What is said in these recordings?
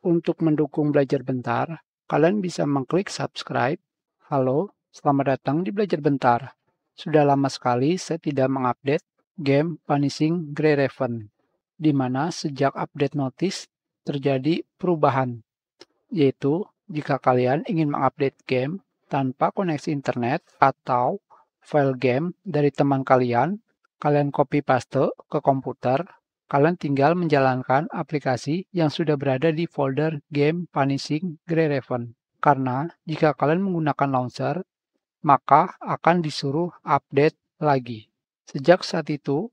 Untuk mendukung belajar bentar, kalian bisa mengklik subscribe. Halo, selamat datang di belajar bentar. Sudah lama sekali saya tidak mengupdate game Punishing Grey Raven, di mana sejak update notice terjadi perubahan, yaitu jika kalian ingin mengupdate game tanpa koneksi internet atau file game dari teman kalian, kalian copy paste ke komputer Kalian tinggal menjalankan aplikasi yang sudah berada di folder game Punishing Grey Raven. Karena jika kalian menggunakan launcher, maka akan disuruh update lagi. Sejak saat itu,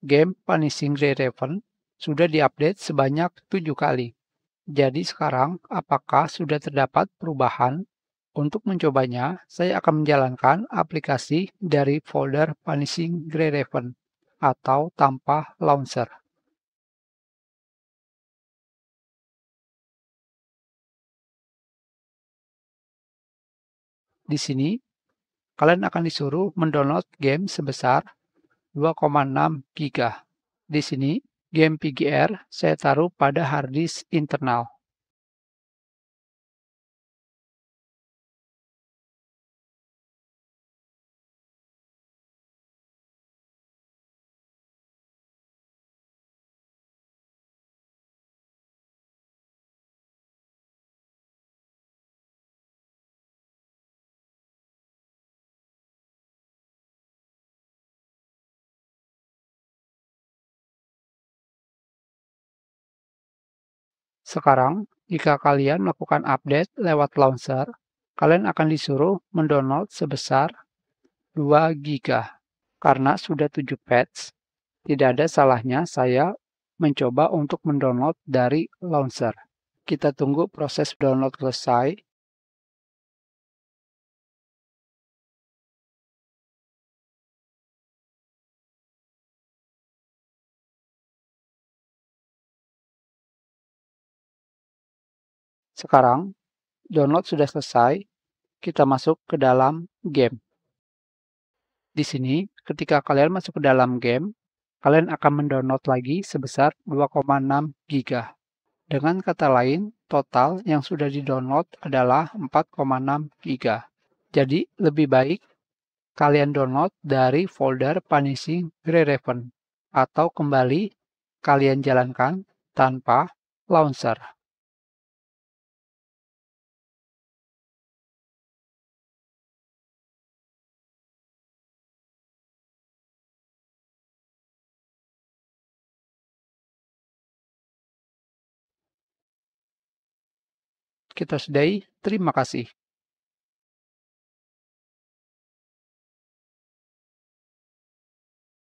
game Punishing Grey Raven sudah diupdate sebanyak tujuh kali. Jadi sekarang, apakah sudah terdapat perubahan? Untuk mencobanya, saya akan menjalankan aplikasi dari folder Punishing Grey Raven atau tanpa launcher. di sini kalian akan disuruh mendownload game sebesar 2,6 GB. Di sini game PGR saya taruh pada harddisk internal. Sekarang, jika kalian melakukan update lewat launcher, kalian akan disuruh mendownload sebesar 2 GB. Karena sudah 7 patch, tidak ada salahnya saya mencoba untuk mendownload dari launcher. Kita tunggu proses download selesai Sekarang, download sudah selesai, kita masuk ke dalam game. Di sini, ketika kalian masuk ke dalam game, kalian akan mendownload lagi sebesar 2,6 GB. Dengan kata lain, total yang sudah didownload adalah 4,6 GB. Jadi, lebih baik kalian download dari folder Punishing Grey Raven atau kembali kalian jalankan tanpa launcher. kita sudahi. Terima kasih.